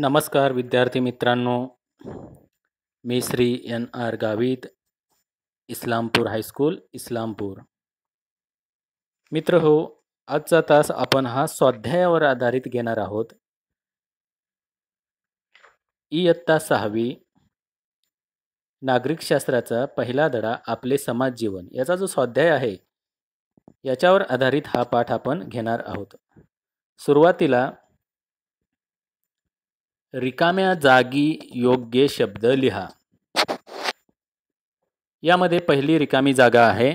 नमस्कार विद्यार्थी मित्रांनो मी Shri N R Gavit Islampur high school Islampur मित्र हो आजचा तास आपण हा स्वाध्यायावर आधारित घेणार आहोत इयत्ता सहावी नागरिकशास्त्राचा पहिला धडा आपले समाज जीवन याचा जो स्वाध्याय आहे याच्यावर आधारित हा पाठ आपण घेणार आहोत सुरुवातीला रिकाम्या जागी योग्य शब्द लिहा यामध्ये पहिली रिकामी जागा आहे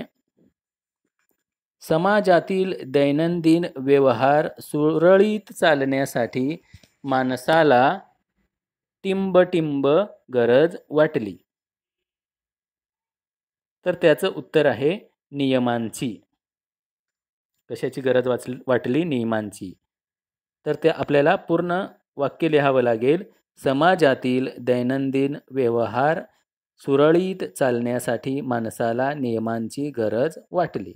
समाजातील दैनंदिन व्यवहार सुरळीत चालण्यासाठी माणसाला टिंबटिंब गरज वाटली तर त्याचं उत्तर आहे नियमांची कशाची गरज वाच वाटली नियमांची तर ते आपल्याला पूर्ण वाक्य लिहावं लागेल समाजातील दैनंदिन व्यवहार सुरळीत चालण्यासाठी माणसाला नियमांची गरज वाटली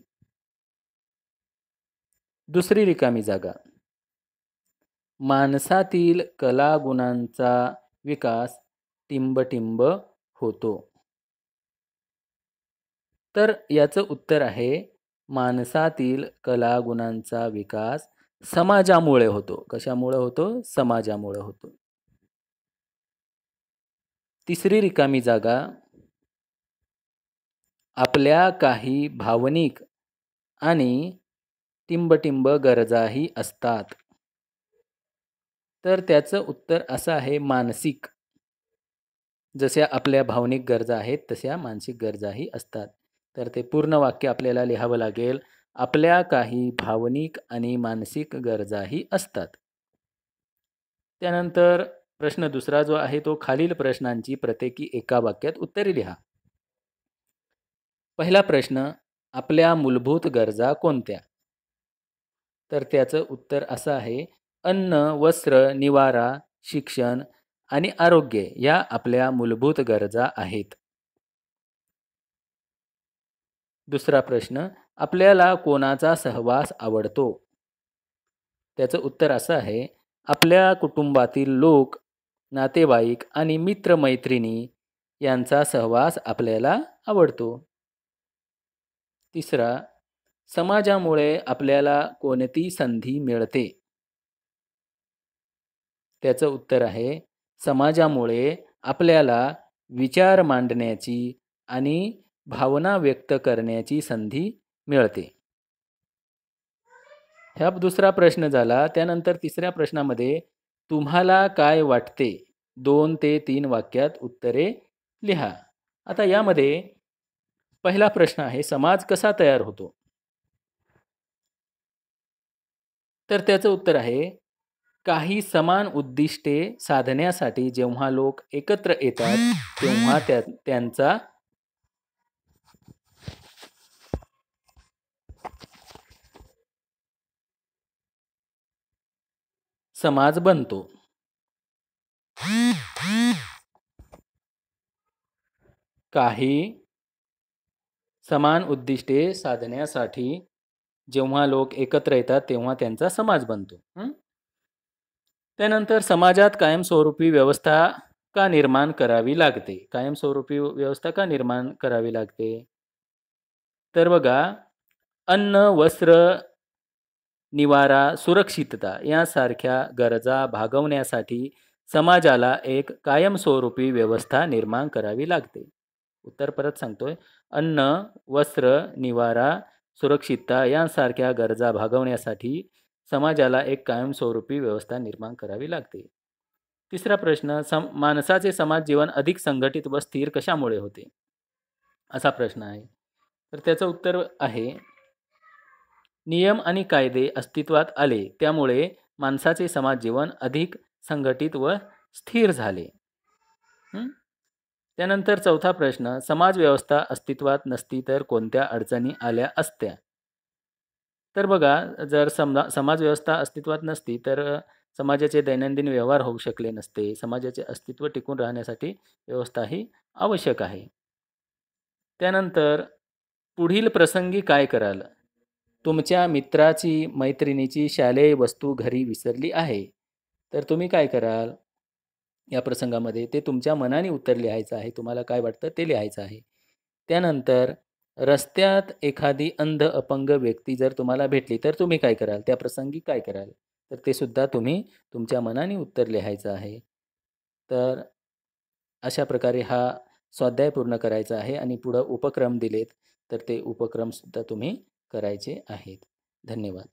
दुसरी रिकामी जागा माणसातील कलागुणांचा विकास टिंबटिंब होतो तर याचं उत्तर आहे माणसातील कलागुणांचा विकास समाजामुळे होतो कशामुळे होतो समाजामुळे होतो तिसरी रिकामी जागा आपल्या काही भावनिक आणि टिंबटिंब गरजाही असतात तर त्याचं उत्तर असं आहे मानसिक जशा आपल्या भावनिक गरजा आहेत तशा मानसिक गरजाही असतात तर ते पूर्ण वाक्य आपल्याला लिहावं लागेल आपल्या काही भावनिक आणि मानसिक गरजाही असतात त्यानंतर प्रश्न दुसरा जो आहे तो खालील प्रश्नांची प्रत्येकी एका वाक्यात उत्तरे लिहा पहिला प्रश्न आपल्या मूलभूत गरजा कोणत्या तर त्याचं उत्तर असं आहे अन्न वस्त्र निवारा शिक्षण आणि आरोग्य या आपल्या मूलभूत गरजा आहेत दुसरा प्रश्न आपल्याला कोणाचा सहवास आवडतो त्याचं उत्तर असं आहे आपल्या कुटुंबातील लोक नातेवाईक आणि मित्रमैत्रिणी यांचा सहवास आपल्याला आवडतो तिसरा समाजामुळे आपल्याला कोणती संधी मिळते त्याचं उत्तर आहे समाजामुळे आपल्याला विचार मांडण्याची आणि भावना व्यक्त करण्याची संधी मिळते ह्या दुसरा प्रश्न झाला त्यानंतर तिसऱ्या प्रश्नामध्ये तुम्हाला काय वाटते दोन ते तीन वाक्यात उत्तरे लिहा आता यामध्ये पहिला प्रश्न आहे समाज कसा तयार होतो तर त्याचं उत्तर आहे काही समान उद्दिष्टे साधण्यासाठी जेव्हा लोक एकत्र येतात तेव्हा त्या त्यांचा समाज बनतो काही समान उद्दिष्टे साधण्यासाठी जेव्हा लोक एकत्र येतात तेव्हा त्यांचा समाज बनतो त्यानंतर समाजात कायमस्वरूपी व्यवस्था का निर्माण करावी लागते कायमस्वरूपी व्यवस्था का निर्माण करावी लागते तर बघा अन्न वस्त्र निवारा सुरक्षितता यासारख्या गरजा भागवण्यासाठी समाजाला एक कायमस्वरूपी व्यवस्था निर्माण करावी लागते उत्तर परत सांगतोय अन्न वस्त्र निवारा सुरक्षितता यांसारख्या गरजा भागवण्यासाठी समाजाला एक कायमस्वरूपी व्यवस्था निर्माण करावी लागते तिसरा प्रश्न सम माणसाचे समाज जीवन अधिक संघटित व स्थिर कशामुळे होते असा प्रश्न आहे तर त्याचं उत्तर आहे नियम आणि कायदे अस्तित्वात आले त्यामुळे माणसाचे समाजजीवन अधिक संघटित व स्थिर झाले त्यानंतर चौथा प्रश्न समाजव्यवस्था अस्तित्वात नसती तर कोणत्या अडचणी आल्या असत्या तर बघा जर समजा समाजव्यवस्था अस्तित्वात नसती तर समाजाचे दैनंदिन व्यवहार होऊ शकले नसते समाजाचे अस्तित्व टिकून राहण्यासाठी व्यवस्था ही आवश्यक आहे त्यानंतर पुढील प्रसंगी काय कराल तुमच्या मित्राची मैत्रिणीची शालेय वस्तू घरी विसरली आहे तर तुम्ही काय कराल या प्रसंगामध्ये ते तुमच्या मनाने उत्तर लिहायचं आहे तुम्हाला काय वाटतं ते लिहायचं आहे त्यानंतर रस्त्यात एखादी अंध अपंग व्यक्ती जर तुम्हाला भेटली तर तुम्ही काय कराल त्या प्रसंगी काय कराल तर ते सुद्धा तुम्ही तुमच्या मनाने उत्तर लिहायचं आहे तर अशा प्रकारे हा स्वाध्याय पूर्ण करायचा आहे आणि पुढं उपक्रम दिलेत तर ते उपक्रमसुद्धा तुम्ही करायचे आहेत धन्यवाद